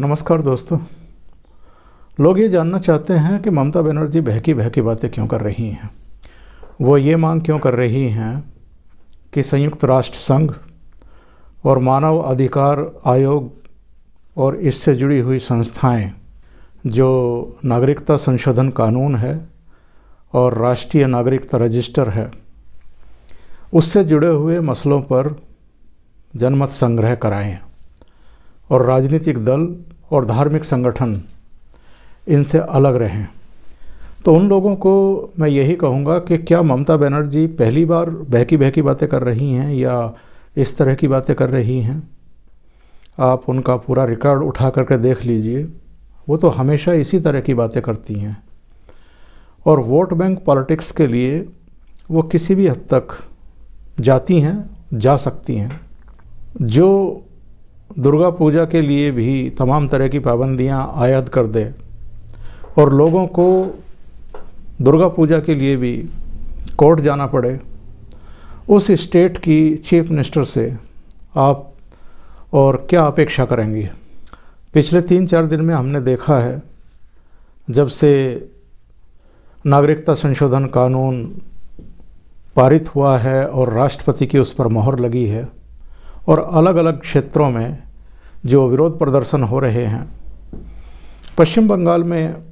नमस्कार दोस्तों लोग ये जानना चाहते हैं कि ममता बनर्जी बहकी बहकी बातें क्यों कर रही हैं वो ये मांग क्यों कर रही हैं कि संयुक्त राष्ट्र संघ और मानव अधिकार आयोग और इससे जुड़ी हुई संस्थाएं जो नागरिकता संशोधन कानून है और राष्ट्रीय नागरिकता रजिस्टर है उससे जुड़े हुए मसलों पर जनमत संग्रह कराएं और राजनीतिक दल और धार्मिक संगठन इनसे अलग रहें तो उन लोगों को मैं यही कहूँगा कि क्या ममता बनर्जी पहली बार बहकी बहकी बातें कर रही हैं या इस तरह की बातें कर रही हैं आप उनका पूरा रिकॉर्ड उठा करके देख लीजिए वो तो हमेशा इसी तरह की बातें करती हैं और वोट बैंक पॉलिटिक्स के लिए वो किसी भी हद तक जाती हैं जा सकती हैं जो दुर्गा पूजा के लिए भी तमाम तरह की पाबंदियां आयात कर दे और लोगों को दुर्गा पूजा के लिए भी कोर्ट जाना पड़े उस स्टेट की चीफ मिनिस्टर से आप और क्या अपेक्षा करेंगे पिछले तीन चार दिन में हमने देखा है जब से नागरिकता संशोधन कानून पारित हुआ है और राष्ट्रपति की उस पर मोहर लगी है और अलग अलग क्षेत्रों में जो विरोध प्रदर्शन हो रहे हैं पश्चिम बंगाल में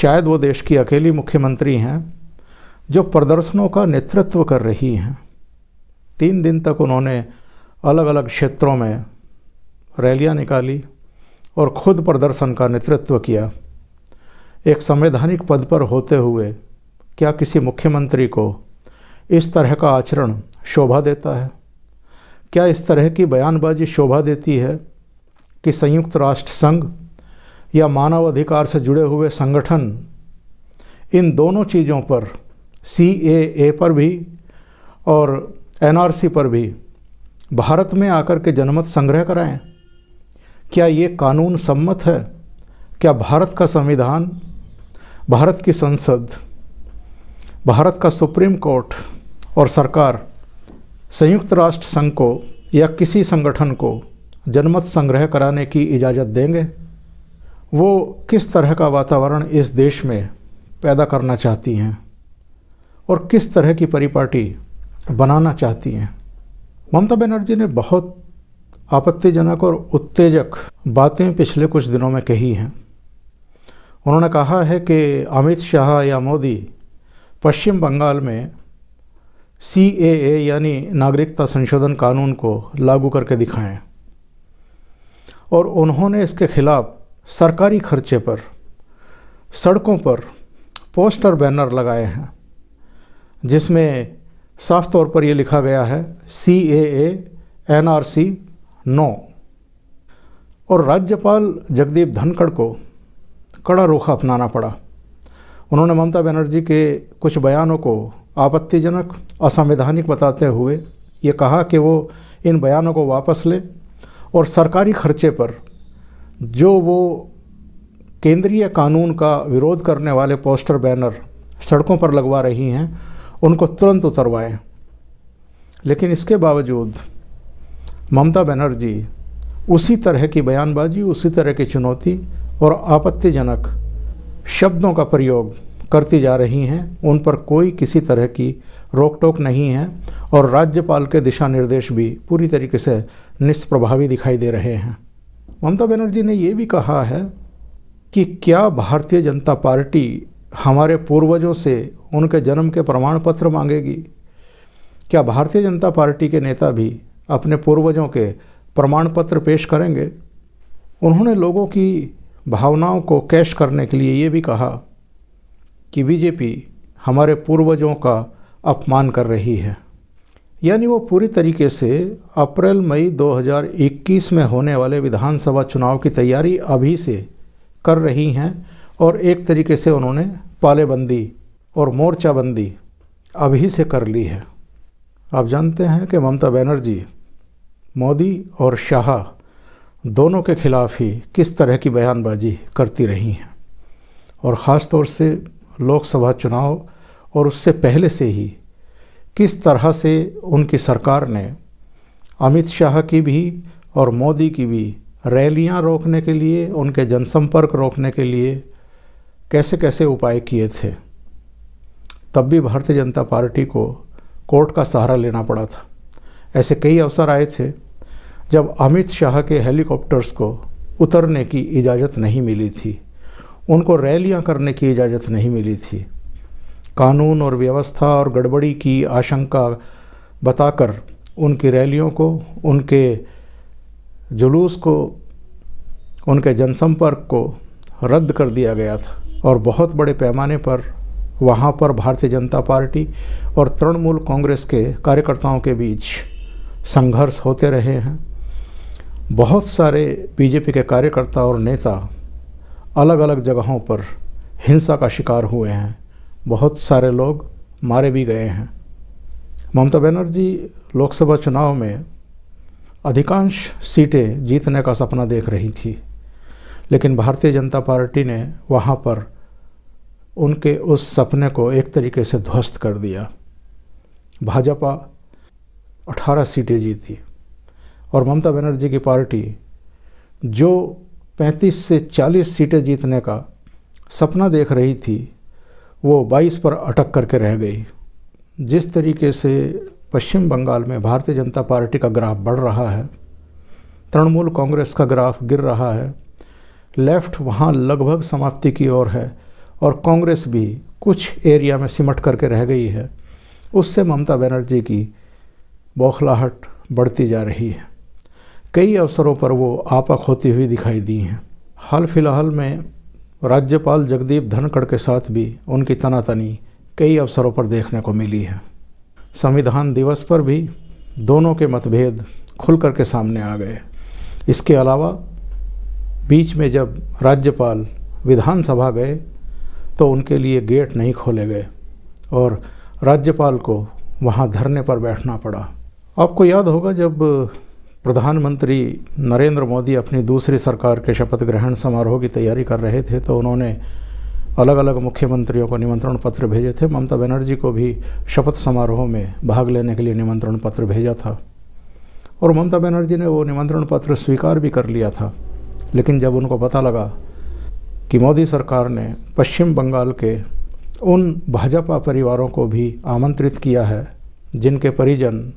शायद वो देश की अकेली मुख्यमंत्री हैं जो प्रदर्शनों का नेतृत्व कर रही हैं तीन दिन तक उन्होंने अलग अलग क्षेत्रों में रैलियां निकाली और खुद प्रदर्शन का नेतृत्व किया एक संवैधानिक पद पर होते हुए क्या किसी मुख्यमंत्री को इस तरह का आचरण शोभा देता है क्या इस तरह की बयानबाजी शोभा देती है कि संयुक्त राष्ट्र संघ या मानवाधिकार से जुड़े हुए संगठन इन दोनों चीज़ों पर सी ए पर भी और सी पर भी भारत में आकर के जनमत संग्रह कराएं क्या ये कानून सम्मत है क्या भारत का संविधान भारत की संसद भारत का सुप्रीम कोर्ट और सरकार संयुक्त राष्ट्र संघ को या किसी संगठन को जनमत संग्रह कराने की इजाज़त देंगे वो किस तरह का वातावरण इस देश में पैदा करना चाहती हैं और किस तरह की परिपाटी बनाना चाहती हैं ममता बनर्जी ने बहुत आपत्तिजनक और उत्तेजक बातें पिछले कुछ दिनों में कही हैं उन्होंने कहा है कि अमित शाह या मोदी पश्चिम बंगाल में सी ए ए यानी नागरिकता संशोधन कानून को लागू करके दिखाएं और उन्होंने इसके खिलाफ सरकारी खर्चे पर सड़कों पर पोस्टर बैनर लगाए हैं जिसमें साफ तौर पर यह लिखा गया है C A A N R C no और राज्यपाल जगदीप धनखड़ को कड़ा रुख अपनाना पड़ा उन्होंने ममता बनर्जी के कुछ बयानों को आपत्तिजनक असंवैधानिक बताते हुए ये कहा कि वो इन बयानों को वापस लें और सरकारी खर्चे पर जो वो केंद्रीय कानून का विरोध करने वाले पोस्टर बैनर सड़कों पर लगवा रही हैं उनको तुरंत उतरवाएं लेकिन इसके बावजूद ममता बनर्जी उसी तरह की बयानबाजी उसी तरह की चुनौती और आपत्तिजनक शब्दों का प्रयोग करती जा रही हैं उन पर कोई किसी तरह की रोक टोक नहीं है और राज्यपाल के दिशा निर्देश भी पूरी तरीके से निष्प्रभावी दिखाई दे रहे हैं ममता बनर्जी ने ये भी कहा है कि क्या भारतीय जनता पार्टी हमारे पूर्वजों से उनके जन्म के प्रमाण पत्र मांगेगी क्या भारतीय जनता पार्टी के नेता भी अपने पूर्वजों के प्रमाण पत्र पेश करेंगे उन्होंने लोगों की भावनाओं को कैश करने के लिए ये भी कहा कि बीजेपी हमारे पूर्वजों का अपमान कर रही है यानी वो पूरी तरीके से अप्रैल मई 2021 में होने वाले विधानसभा चुनाव की तैयारी अभी से कर रही हैं और एक तरीके से उन्होंने पालेबंदी और मोर्चाबंदी अभी से कर ली है आप जानते हैं कि ममता बनर्जी मोदी और शाह दोनों के खिलाफ ही किस तरह की बयानबाजी करती रही हैं और ख़ास तौर से लोकसभा चुनाव और उससे पहले से ही किस तरह से उनकी सरकार ने अमित शाह की भी और मोदी की भी रैलियां रोकने के लिए उनके जनसंपर्क रोकने के लिए कैसे कैसे उपाय किए थे तब भी भारतीय जनता पार्टी को कोर्ट का सहारा लेना पड़ा था ऐसे कई अवसर आए थे जब अमित शाह के हेलीकॉप्टर्स को उतरने की इजाज़त नहीं मिली थी उनको रैलियां करने की इजाज़त नहीं मिली थी कानून और व्यवस्था और गड़बड़ी की आशंका बताकर उनकी रैलियों को उनके जुलूस को उनके जनसंपर्क को रद्द कर दिया गया था और बहुत बड़े पैमाने पर वहाँ पर भारतीय जनता पार्टी और तृणमूल कांग्रेस के कार्यकर्ताओं के बीच संघर्ष होते रहे हैं बहुत सारे बीजेपी के कार्यकर्ता और नेता अलग अलग जगहों पर हिंसा का शिकार हुए हैं बहुत सारे लोग मारे भी गए हैं ममता बनर्जी लोकसभा चुनाव में अधिकांश सीटें जीतने का सपना देख रही थी लेकिन भारतीय जनता पार्टी ने वहाँ पर उनके उस सपने को एक तरीके से ध्वस्त कर दिया भाजपा 18 सीटें जीती और ममता बनर्जी की पार्टी जो पैंतीस से चालीस सीटें जीतने का सपना देख रही थी वो बाईस पर अटक करके रह गई जिस तरीके से पश्चिम बंगाल में भारतीय जनता पार्टी का ग्राफ बढ़ रहा है तृणमूल कांग्रेस का ग्राफ गिर रहा है लेफ्ट वहाँ लगभग समाप्ति की ओर है और कांग्रेस भी कुछ एरिया में सिमट करके रह गई है उससे ममता बनर्जी की बौखलाहट बढ़ती जा रही है कई अवसरों पर वो आपक होती हुई दिखाई दी हैं हाल फिलहाल में राज्यपाल जगदीप धनखड़ के साथ भी उनकी तनातनी कई अवसरों पर देखने को मिली है संविधान दिवस पर भी दोनों के मतभेद खुल कर के सामने आ गए इसके अलावा बीच में जब राज्यपाल विधानसभा गए तो उनके लिए गेट नहीं खोले गए और राज्यपाल को वहाँ धरने पर बैठना पड़ा आपको याद होगा जब प्रधानमंत्री नरेंद्र मोदी अपनी दूसरी सरकार के शपथ ग्रहण समारोह की तैयारी कर रहे थे तो उन्होंने अलग अलग मुख्यमंत्रियों को निमंत्रण पत्र भेजे थे ममता बनर्जी को भी शपथ समारोह में भाग लेने के लिए निमंत्रण पत्र भेजा था और ममता बनर्जी ने वो निमंत्रण पत्र स्वीकार भी कर लिया था लेकिन जब उनको पता लगा कि मोदी सरकार ने पश्चिम बंगाल के उन भाजपा परिवारों को भी आमंत्रित किया है जिनके परिजन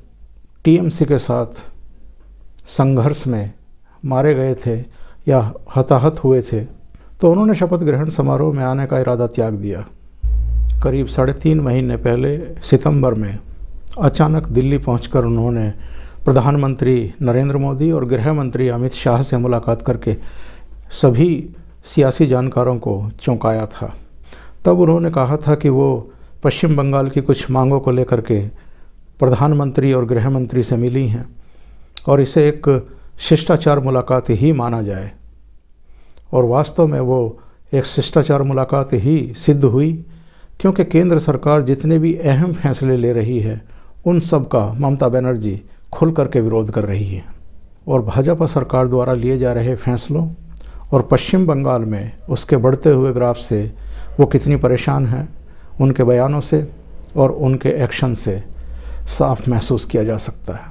टीएमसी के साथ संघर्ष में मारे गए थे या हताहत हुए थे तो उन्होंने शपथ ग्रहण समारोह में आने का इरादा त्याग दिया करीब साढ़े तीन महीने पहले सितंबर में अचानक दिल्ली पहुंचकर उन्होंने प्रधानमंत्री नरेंद्र मोदी और गृह मंत्री अमित शाह से मुलाकात करके सभी सियासी जानकारों को चौंकाया था तब उन्होंने कहा था कि वो पश्चिम बंगाल की कुछ मांगों को लेकर के प्रधानमंत्री और गृह मंत्री से मिली हैं और इसे एक शिष्टाचार मुलाकात ही माना जाए और वास्तव में वो एक शिष्टाचार मुलाकात ही सिद्ध हुई क्योंकि केंद्र सरकार जितने भी अहम फैसले ले रही है उन सब का ममता बनर्जी खुल करके विरोध कर रही है और भाजपा सरकार द्वारा लिए जा रहे फैसलों और पश्चिम बंगाल में उसके बढ़ते हुए ग्राफ से वो कितनी परेशान हैं उनके बयानों से और उनके एक्शन से साफ महसूस किया जा सकता है